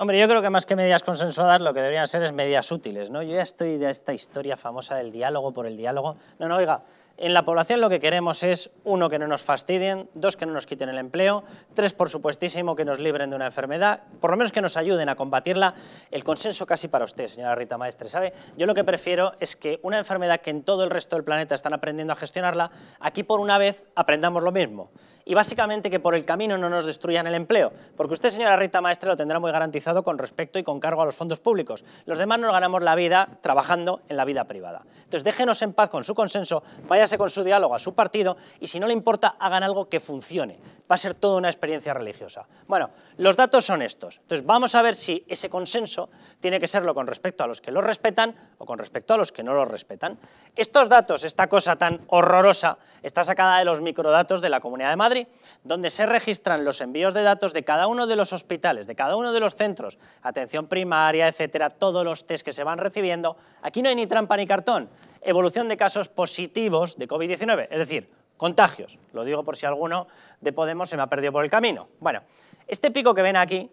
Hombre, yo creo que más que medidas consensuadas lo que deberían ser es medidas útiles, ¿no? Yo ya estoy de esta historia famosa del diálogo por el diálogo. No, no, oiga, en la población lo que queremos es, uno, que no nos fastidien, dos, que no nos quiten el empleo, tres, por supuestísimo, que nos libren de una enfermedad, por lo menos que nos ayuden a combatirla. El consenso casi para usted, señora Rita Maestre, ¿sabe? Yo lo que prefiero es que una enfermedad que en todo el resto del planeta están aprendiendo a gestionarla, aquí por una vez aprendamos lo mismo. Y básicamente que por el camino no nos destruyan el empleo, porque usted, señora Rita Maestre, lo tendrá muy garantizado con respecto y con cargo a los fondos públicos. Los demás nos ganamos la vida trabajando en la vida privada. Entonces déjenos en paz con su consenso, vaya con su diálogo a su partido y si no le importa, hagan algo que funcione. Va a ser toda una experiencia religiosa. Bueno, los datos son estos. Entonces vamos a ver si ese consenso tiene que serlo con respecto a los que lo respetan o con respecto a los que no lo respetan. Estos datos, esta cosa tan horrorosa, está sacada de los microdatos de la Comunidad de Madrid, donde se registran los envíos de datos de cada uno de los hospitales, de cada uno de los centros, atención primaria, etcétera, todos los test que se van recibiendo. Aquí no hay ni trampa ni cartón evolución de casos positivos de COVID-19, es decir, contagios. Lo digo por si alguno de Podemos se me ha perdido por el camino. Bueno, este pico que ven aquí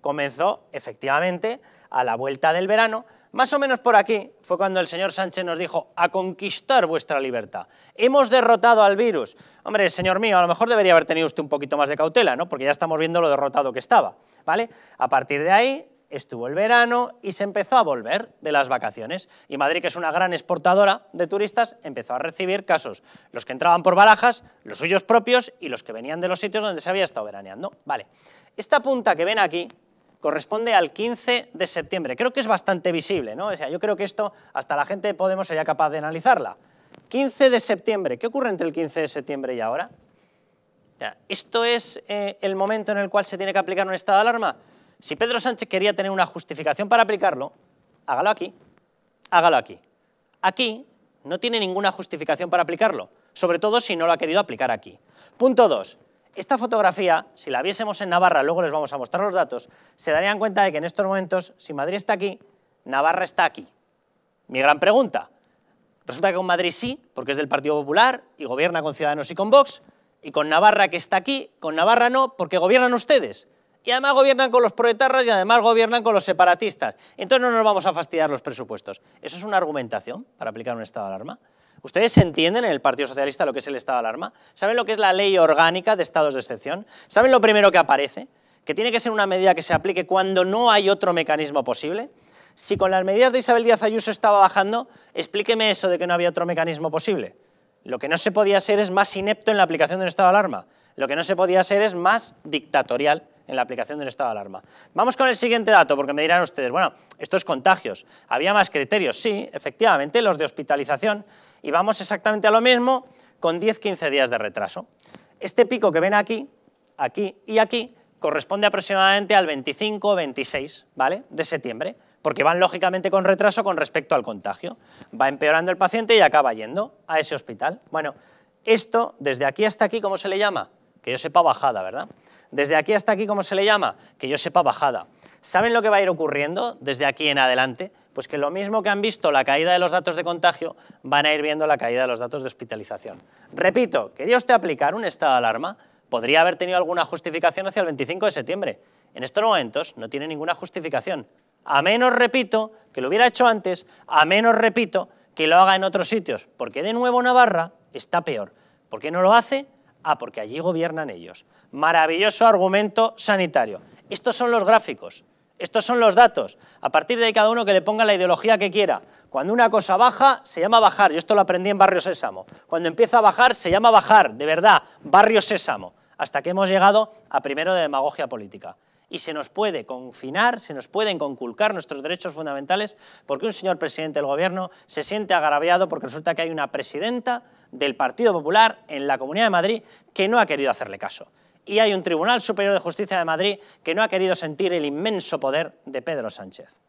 comenzó efectivamente a la vuelta del verano, más o menos por aquí fue cuando el señor Sánchez nos dijo a conquistar vuestra libertad. Hemos derrotado al virus. Hombre, señor mío, a lo mejor debería haber tenido usted un poquito más de cautela, ¿no? Porque ya estamos viendo lo derrotado que estaba, ¿vale? A partir de ahí, estuvo el verano y se empezó a volver de las vacaciones. Y Madrid, que es una gran exportadora de turistas, empezó a recibir casos. Los que entraban por barajas, los suyos propios y los que venían de los sitios donde se había estado veraneando. Vale, esta punta que ven aquí corresponde al 15 de septiembre. Creo que es bastante visible, ¿no? O sea, yo creo que esto hasta la gente de Podemos sería capaz de analizarla. 15 de septiembre, ¿qué ocurre entre el 15 de septiembre y ahora? ¿Esto es eh, el momento en el cual se tiene que aplicar un estado de alarma? Si Pedro Sánchez quería tener una justificación para aplicarlo, hágalo aquí, hágalo aquí. Aquí no tiene ninguna justificación para aplicarlo, sobre todo si no lo ha querido aplicar aquí. Punto 2. Esta fotografía, si la viésemos en Navarra, luego les vamos a mostrar los datos, se darían cuenta de que en estos momentos, si Madrid está aquí, Navarra está aquí. Mi gran pregunta. Resulta que con Madrid sí, porque es del Partido Popular y gobierna con Ciudadanos y con Vox, y con Navarra que está aquí, con Navarra no, porque gobiernan ustedes y además gobiernan con los proetarras y además gobiernan con los separatistas. Entonces no nos vamos a fastidiar los presupuestos. ¿Eso es una argumentación para aplicar un estado de alarma? ¿Ustedes entienden en el Partido Socialista lo que es el estado de alarma? ¿Saben lo que es la ley orgánica de estados de excepción? ¿Saben lo primero que aparece? Que tiene que ser una medida que se aplique cuando no hay otro mecanismo posible. Si con las medidas de Isabel Díaz Ayuso estaba bajando, explíqueme eso de que no había otro mecanismo posible. Lo que no se podía ser es más inepto en la aplicación de un estado de alarma. Lo que no se podía ser es más dictatorial en la aplicación del estado de alarma. Vamos con el siguiente dato, porque me dirán ustedes, bueno, estos contagios, ¿había más criterios? Sí, efectivamente, los de hospitalización, y vamos exactamente a lo mismo con 10-15 días de retraso. Este pico que ven aquí, aquí y aquí, corresponde aproximadamente al 25 26 ¿vale? de septiembre, porque van lógicamente con retraso con respecto al contagio. Va empeorando el paciente y acaba yendo a ese hospital. Bueno, esto, desde aquí hasta aquí, ¿cómo se le llama? Que yo sepa bajada, ¿verdad? Desde aquí hasta aquí, ¿cómo se le llama? Que yo sepa bajada. ¿Saben lo que va a ir ocurriendo desde aquí en adelante? Pues que lo mismo que han visto la caída de los datos de contagio, van a ir viendo la caída de los datos de hospitalización. Repito, quería usted aplicar un estado de alarma, podría haber tenido alguna justificación hacia el 25 de septiembre. En estos momentos no tiene ninguna justificación. A menos, repito, que lo hubiera hecho antes, a menos, repito, que lo haga en otros sitios. Porque de nuevo Navarra está peor. ¿Por qué no lo hace? Ah, porque allí gobiernan ellos. Maravilloso argumento sanitario. Estos son los gráficos, estos son los datos. A partir de ahí cada uno que le ponga la ideología que quiera. Cuando una cosa baja, se llama bajar. Yo esto lo aprendí en Barrio Sésamo. Cuando empieza a bajar, se llama bajar, de verdad, Barrio Sésamo. Hasta que hemos llegado a primero de demagogia política y se nos puede confinar, se nos pueden conculcar nuestros derechos fundamentales porque un señor presidente del gobierno se siente agraviado porque resulta que hay una presidenta del Partido Popular en la Comunidad de Madrid que no ha querido hacerle caso. Y hay un Tribunal Superior de Justicia de Madrid que no ha querido sentir el inmenso poder de Pedro Sánchez.